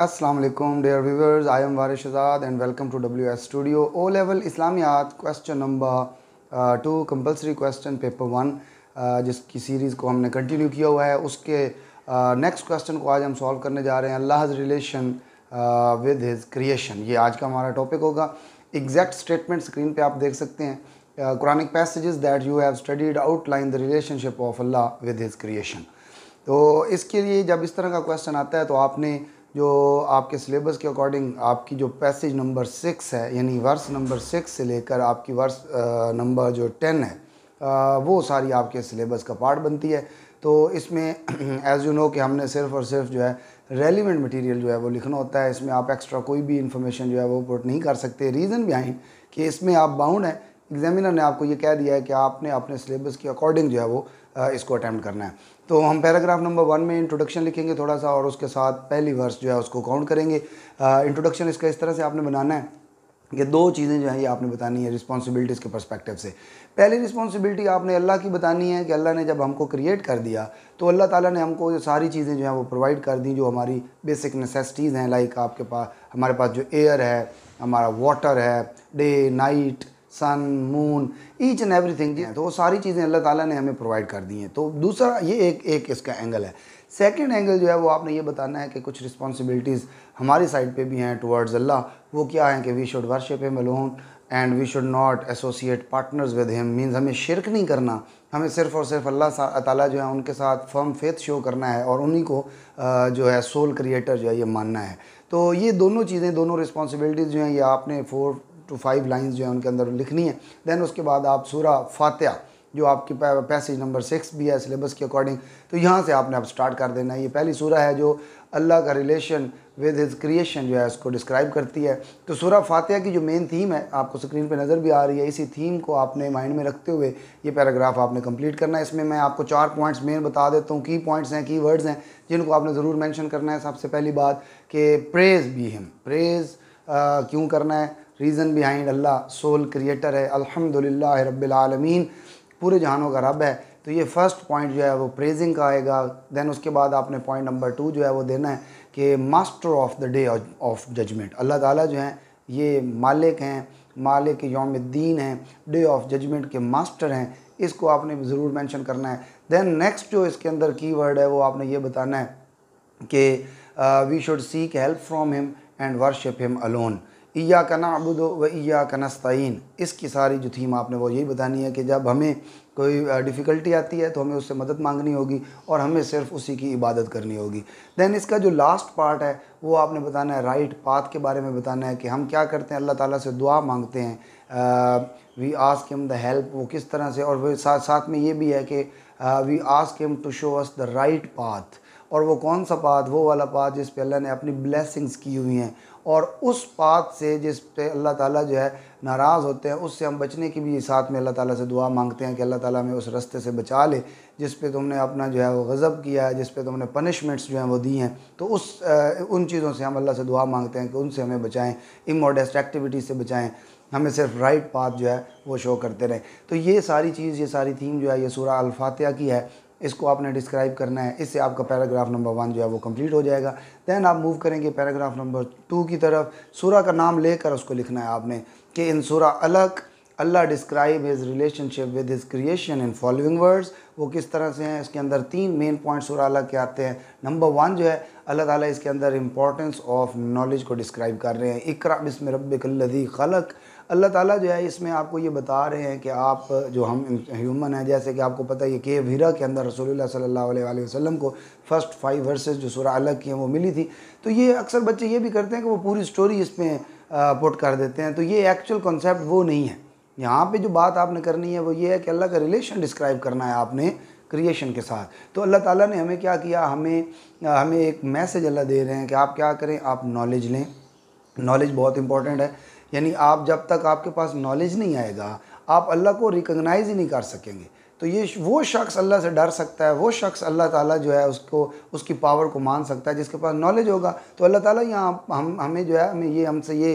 Aslam dear viewers I am Varish Azad and welcome to W S studio level Islamiyat question number uh, 2 compulsory question paper 1 uh, जिसकी series को हमने continue किया हुआ है उसके next uh, question को आज हम सॉल्व करने जा रहे हैं Allah relation with his creation ये आज का हमारा टॉपिक होगा एग्जैक्ट स्टेटमेंट स्क्रीन पर आप देख सकते हैं Quranic passages that you have studied outline the relationship of Allah with his creation तो इसके लिए जब इस तरह का क्वेश्चन आता है तो आपने जो आपके सिलेबस के अकॉर्डिंग आपकी जो पैसेज नंबर सिक्स है यानी वर्ष नंबर सिक्स से लेकर आपकी वर्ष नंबर जो टेन है वो सारी आपके सिलेबस का पार्ट बनती है तो इसमें एज यू नो कि हमने सिर्फ और सिर्फ जो है रेलिवेंट मटेरियल जो है वो लिखना होता है इसमें आप एक्स्ट्रा कोई भी इन्फॉर्मेशन जो है वो पुट नहीं कर सकते रीज़न बिहाइंड कि इसमें आप बाउंड हैं एग्जामिनर ने आपको ये कह दिया है कि आपने अपने सिलेबस के अकॉर्डिंग जो है वो इसको अटैम्प्ट करना है तो हम पैराग्राफ नंबर वन में इंट्रोडक्शन लिखेंगे थोड़ा सा और उसके साथ पहली वर्स जो है उसको काउंट करेंगे इंट्रोडक्शन इसका इस तरह से आपने बनाना है ये दो चीज़ें जो है ये आपने बतानी है रिस्पॉन्सिबिलिटीज़ के परस्पेक्टिव से पहली रिस्पॉन्सिबिलिटी आपने अल्लाह की बतानी है कि अल्लाह ने जब हमको क्रिएट कर दिया तो अल्लाह ताला ने हमको ये सारी चीज़ें जो हैं वो प्रोवाइड कर दी जो हमारी बेसिक नेसेसिटीज़ हैं लाइक आपके पास हमारे पास जो एयर है हमारा वाटर है day night sun moon each and everything जी तो वो सारी चीज़ें अल्लाह ताला ने हमें प्रोवाइड कर दी हैं तो दूसरा ये एक एक इसका एंगल है सेकंड एंगल जो है वो आपने ये बताना है कि कुछ रिस्पॉन्सिबिलिटीज़ हमारी साइड पे भी हैं टुवर्ड्स अल्लाह वो क्या है कि we should worship him alone and we should not associate partners with him means हमें शिरक नहीं करना हमें सिर्फ़ और सिर्फ अल्लाह ताला जो है उनके साथ फर्म फेथ शो करना है और उन्हीं को जो है सोल क्रिएटर जो है ये मानना है तो ये दोनों चीज़ें दोनों रिस्पॉन्सिबिलिटीज़ जो हैं ये आपने फोर टू फाइव लाइन्स जो है उनके अंदर लिखनी है दैन उसके बाद आप सूरा फातह जो आपकी पैसेज नंबर सिक्स भी है सिलेबस के अकॉर्डिंग तो यहाँ से आपने अब स्टार्ट कर देना है ये पहली सूरा है जो अल्लाह का रिलेशन विद हिज क्रिएशन जो है उसको डिस्क्राइब करती है तो सूरा फातह की जो मेन थीम है आपको स्क्रीन पे नज़र भी आ रही है इसी थीम को आपने माइंड में रखते हुए ये पैराग्राफ आपने कंप्लीट करना है इसमें मैं आपको चार पॉइंट्स मेन बता देता हूँ की पॉइंट्स हैं की वर्ड्स हैं जिनको आपने ज़रूर मैंशन करना है सबसे पहली बात कि प्रेज़ भी हिम प्रेज़ क्यों करना है reason behind Allah sole creator है अल्हम्दुलिल्लाह रबालमीन पूरे जहानों का रब है तो ये फर्स्ट पॉइंट जो है वो प्रेजिंग का आएगा देन उसके बाद आपने पॉइंट नंबर टू जो है वो देना है कि master of the day of judgement Allah ताला जो हैं ये मालिक हैं मालिक योमद्दीन हैं डे ऑफ जजमेंट के मास्टर हैं इसको आपने ज़रूर मैंशन करना है देन नेक्स्ट जो इसके अंदर वर्ड है वो आपने ये बताना है कि we should seek help from him and worship him alone ईया का अबुदो व ईया का नस्तीन इसकी सारी जो थीम आपने वो यही बतानी है कि जब हमें कोई डिफ़िकल्टी आती है तो हमें उससे मदद मांगनी होगी और हमें सिर्फ उसी की इबादत करनी होगी दैन इसका जो लास्ट पार्ट है वो आपने बताना है राइट पाथ के बारे में बताना है कि हम क्या करते हैं अल्लाह ताला से दुआ मांगते हैं we ask him the help वो किस तरह से और वो साथ साथ में ये भी है कि we ask him to show us the right path और वो कौन सा पाथ वो वाला पाथ जिस पर अल्लाह ने अपनी ब्लेसिंग्स की हुई हैं और उस बात से जिस पे अल्लाह ताला जो है नाराज़ होते हैं उससे हम बचने की भी साथ में अल्लाह ताला से दुआ मांगते हैं कि अल्लाह ताला हमें उस रास्ते से बचा ले जिस पे तुमने अपना जो है वो गज़ब किया है जिस पे तुमने पनिशमेंट्स जो हैं वो दी हैं तो उस उन चीज़ों से हम अल्लाह से दुआ मांगते हैं कि उनसे हमें बचाएँ इमोडेस्ट एक्टिविटीज़ से बचाएँ हमें सिर्फ राइट पाथ जो है वो शो करते रहें तो ये सारी चीज़ ये सारी थीम जो है ये सूरा अल्फातिया की है इसको आपने डिस्क्राइब करना है इससे आपका पैराग्राफ नंबर वन जो है वो कंप्लीट हो जाएगा दैन आप मूव करेंगे पैराग्राफ नंबर टू की तरफ सूरा का नाम लेकर उसको लिखना है आपने कि इन सूरा अलग Allah describe his relationship with his creation in following words वो किस तरह से हैं इसके अंदर तीन मेन पॉइंट और अलग के आते हैं नंबर वन जो है अल्लाह ताला इसके अंदर इम्पॉर्टेंस ऑफ नॉलेज को डिस्क्राइब कर रहे हैं इकरा बिस्म रबी खलक अल्लाह ताला जो है इसमें आपको ये बता रहे हैं कि आप जो हम ह्यूमन हैं जैसे कि आपको पता है कि के वीरा के अंदर रसोल्ला सल्लल्लाहु अलैहि वसल्लम को फ़र्स्ट फाइव वर्सेज़ जो सूरह अलग की हैं वो मिली थी तो ये अक्सर बच्चे ये भी करते हैं कि वो पूरी स्टोरी इसमें पुट कर देते हैं तो ये एक्चुअल कॉन्सेप्ट वो नहीं है यहाँ पे जो बात आपने करनी है वो ये है कि अल्लाह का रिलेशन डिस्क्राइब करना है आपने क्रिएशन के साथ तो अल्लाह ताला ने हमें क्या किया हमें हमें एक मैसेज अल्लाह दे रहे हैं कि आप क्या करें आप नॉलेज लें नॉलेज बहुत इंपॉर्टेंट है यानी आप जब तक आपके पास नॉलेज नहीं आएगा आप अल्लाह को रिकगनाइज ही नहीं कर सकेंगे तो ये वो शख्स अल्लाह से डर सकता है वो शख्स अल्लाह ताला जो है उसको उसकी पावर को मान सकता है जिसके पास नॉलेज होगा तो अल्लाह ताला यहाँ हम हमें जो है हमें ये हमसे ये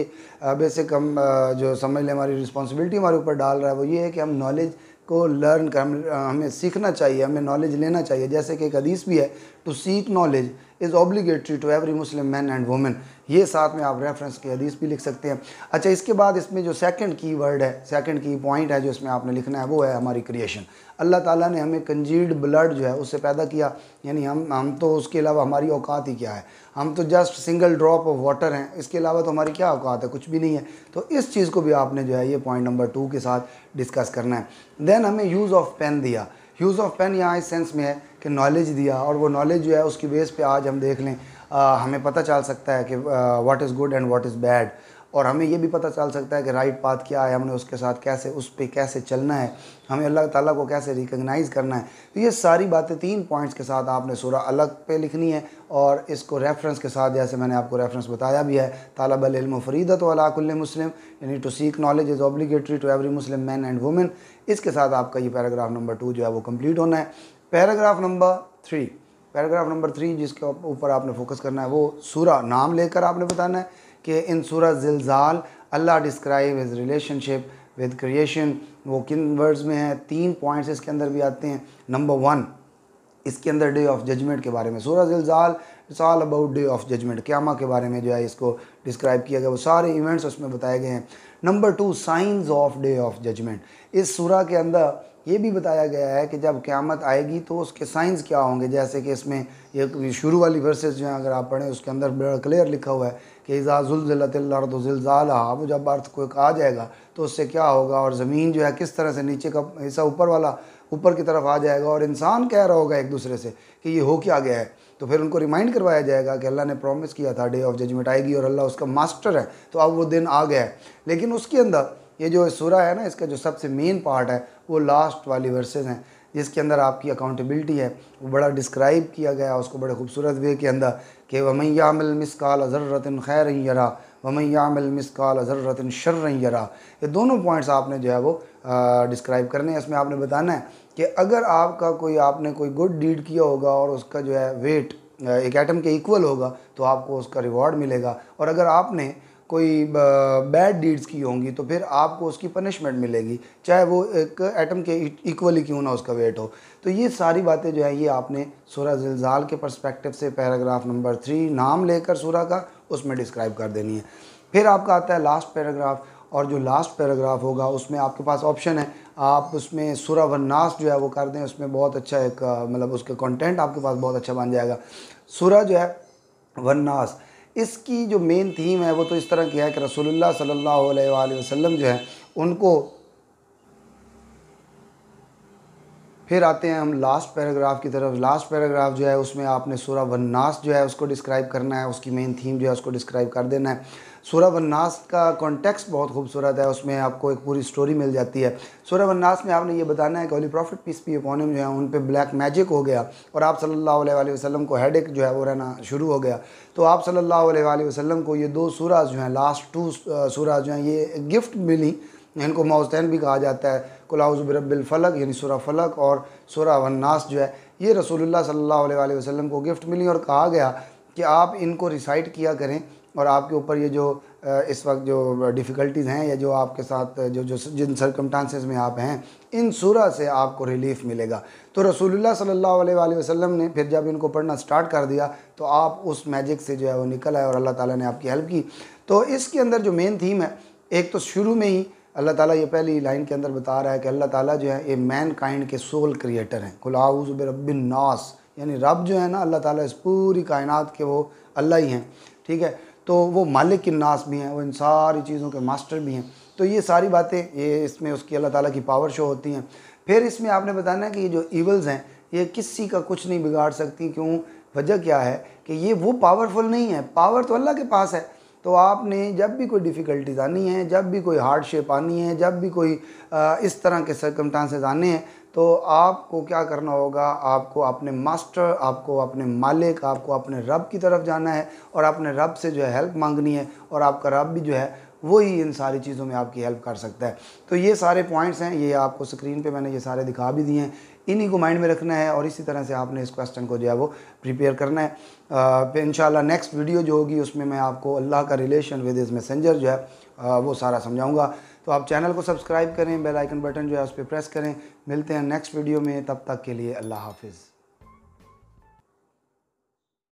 बेसिक हम जो समझ लें हमारी रिस्पॉन्सिबिलिटी हमारे ऊपर डाल रहा है वो ये है कि हम नॉलेज को लर्न कर हमें सीखना चाहिए हमें नॉलेज लेना चाहिए जैसे कि एक हदीस भी है to seek knowledge is obligatory to every Muslim man and women ये साथ में आप रेफरेंस की हदीस भी लिख सकते हैं अच्छा इसके बाद इसमें जो सेकंड की वर्ड है सेकंड की पॉइंट है जो इसमें आपने लिखना है वो है हमारी क्रिएशन अल्लाह ताला ने हमें कंजीड ब्लड जो है उससे पैदा किया यानी हम हम तो उसके अलावा हमारी औकात ही क्या है हम तो just single drop of water हैं इसके अलावा तो हमारी क्या औकात है कुछ भी नहीं है तो इस चीज़ को भी आपने जो है ये पॉइंट नंबर टू के साथ डिस्कस करना है देन हमें यूज़ ऑफ पेन दिया यूज़ ऑफ पेन यहाँ इस सेंस में है कि नॉलेज दिया और वो नॉलेज जो है उसकी बेस पे आज हम देख लें आ, हमें पता चल सकता है कि what is good and what is bad और हमें ये भी पता चल सकता है कि राइट पाथ क्या है हमने उसके साथ कैसे उस पर कैसे चलना है हमें अल्लाह ताला को कैसे रिकग्नाइज़ करना है तो ये सारी बातें तीन पॉइंट्स के साथ आपने सूरह अलग पे लिखनी है और इसको रेफरेंस के साथ जैसे मैंने आपको रेफरेंस बताया भी है तालब फरीदत वालाकुल मुस्लिम यानी to seek knowledge is obligatory to every Muslim man and women इसके साथ आपका ये पैराग्राफ नंबर टू जो है वो कम्प्लीट होना है paragraph number three paragraph number three जिसके ऊपर आपने फोकस करना है वो सूरा नाम लेकर आपने बताना है कि इन सूरत जिलजाल Allah describe is relationship with creation वो किन वर्ड्स में है तीन पॉइंट्स इसके अंदर भी आते हैं नंबर वन इसके अंदर डे ऑफ जजमेंट के बारे में सूरज जिलजाल it's all about day of judgement क्यामा के बारे में जो है इसको डिस्क्राइब किया गया वो सारे इवेंट्स उसमें बताए गए हैं number two signs of day of judgement इस सूरह के अंदर ये भी बताया गया है कि जब क़्यामत आएगी तो उसके साइंस क्या होंगे जैसे कि इसमें ये शुरू वाली वर्सेज जो हैं अगर आप पढ़ें उसके अंदर बड़ा क्लियर लिखा हुआ है कि इज़ाज़ुलज़लतिल्लारदुलज़ाला वो जब अर्थ को आ जाएगा तो उससे क्या होगा और ज़मीन जो है किस तरह से नीचे का हिस्सा ऊपर वाला ऊपर की तरफ आ जाएगा और इंसान कह रहा होगा एक दूसरे से कि ये हो क्या गया है तो फिर उनको रिमाइंड करवाया जाएगा कि अल्लाह ने प्रॉमिस किया था डे ऑफ जजमेंट आएगी और अल्लाह उसका मास्टर है तो अब वो दिन आ गया है लेकिन उसके अंदर ये जो सूरा है ना इसका जो सबसे मेन पार्ट है वो लास्ट वाली वर्सेज हैं जिसके अंदर आपकी अकाउंटेबिलिटी है वो बड़ा डिस्क्राइब किया गया उसको बड़े खूबसूरत वे के अंदर कि वमन यामिल मिसकाल अज़र्रतिन खैर यरा वमन यामिल मिसकाल अज़र्रतिन शर्र यरा ये दोनों पॉइंट्स आपने जो है वो डिस्क्राइब करने हैं इसमें आपने बताना है कि अगर आपका कोई आपने कोई गुड डीड किया होगा और उसका जो है वेट एक आइटम के इक्वल होगा तो आपको उसका रिवॉर्ड मिलेगा और अगर आपने कोई बैड डीड्स की होंगी तो फिर आपको उसकी पनिशमेंट मिलेगी चाहे वो एक एटम के इक्वली e-, क्यों ना उसका वेट हो तो ये सारी बातें जो है ये आपने सूरा जिलजाल के परस्पेक्टिव से पैराग्राफ नंबर थ्री नाम लेकर सूरा का उसमें डिस्क्राइब कर देनी है फिर आपका आता है लास्ट पैराग्राफ और जो लास्ट पैराग्राफ होगा उसमें आपके पास ऑप्शन है आप उसमें सूरा वन्नास जो है वो कर दें उसमें बहुत अच्छा एक मतलब उसके कंटेंट आपके पास बहुत अच्छा बन जाएगा सूरा जो है वन्नास इसकी जो मेन थीम है वो तो इस तरह की है कि रसोल्ला सल्ला वसम जो है उनको फिर आते हैं हम लास्ट पैराग्राफ की तरफ लास्ट पैराग्राफ जो है उसमें आपने सूरा वन्नास जो है उसको डिस्क्राइब करना है उसकी मेन थीम जो है उसको डिस्क्राइब कर देना है सूरावन्नास का कॉन्टेक्स्ट बहुत खूबसूरत है उसमें आपको एक पूरी स्टोरी मिल जाती है सूरावन्नास में आपने ये बताना है कि holy prophet peace be upon him जो है उन पर ब्लैक मैजिक हो गया और आप सल्लल्लाहु अलैहि वसल्लम को हेडेक जो है वो रहना शुरू हो गया तो आप सल्लल्लाहु अलैहि वसल्लम को ये दो सूरज जो हैं लास्ट टू सूरज जो हैं ये गिफ्ट मिली इनको मौसैन भी कहा जाता है फलक यानी सुरा फलक और सुरा वन्नास जो है ये रसूलुल्लाह सल्लल्लाहु अलैहि वसल्लम को गिफ्ट मिली और कहा गया कि आप इनको रिसाइट किया करें और आपके ऊपर ये जो इस वक्त जो डिफ़िकल्टीज़ हैं या जो आपके साथ जो जो जिन सरकमटांसिस में आप हैं इन सूरह से आपको रिलीफ़ मिलेगा तो रसूलुल्लाह सल्लल्लाहु अलैहि वसल्लम ने फिर जब इनको पढ़ना स्टार्ट कर दिया तो आप उस मैजिक से जो है वो निकल आए और अल्लाह ताला ने आपकी हेल्प की तो इसके अंदर जो मेन थीम है एक तो शुरू में ही अल्लाह ताला ये पहली लाइन के अंदर बता रहा है कि अल्लाह ताला जो है ये मैन काइंड के सोल क्रिएटर हैं खुलाउज़ रबिन नास यानी रब जो है ना अल्लाह ताला इस पूरी कायनात के वो अल्लाह ही हैं ठीक है तो वो मालिक की नास भी हैं वो इन सारी चीज़ों के मास्टर भी हैं तो ये सारी बातें ये इसमें उसकी अल्लाह ताला की पावर शो होती हैं फिर इसमें आपने बताना कि ये जो ईवल्स हैं ये किसी का कुछ नहीं बिगाड़ सकती क्यों वजह क्या है कि ये वो पावरफुल नहीं है पावर तो अल्लाह के पास है तो आपने जब भी कोई डिफ़िकल्टीज़ आनी है जब भी कोई हार्डशिप आनी है जब भी कोई इस तरह के सर्कमटांसेज आने हैं तो आपको क्या करना होगा आपको अपने मास्टर आपको अपने मालिक आपको अपने रब की तरफ जाना है और अपने रब से जो है हेल्प मांगनी है और आपका रब भी जो है वही इन सारी चीज़ों में आपकी हेल्प कर सकता है तो ये सारे पॉइंट्स हैं ये आपको स्क्रीन पे मैंने ये सारे दिखा भी दिए हैं इन्हीं को माइंड में रखना है और इसी तरह से आपने इस क्वेश्चन को जो है वो प्रिपेयर करना है इन नेक्स्ट वीडियो जो होगी उसमें मैं आपको अल्लाह का रिलेशन विद इस मैसेंजर जो है वो सारा समझाऊँगा तो आप चैनल को सब्सक्राइब करें बेल आइकन बटन जो है उस पर प्रेस करें मिलते हैं नेक्स्ट वीडियो में तब तक के लिए अल्लाह हाफिज़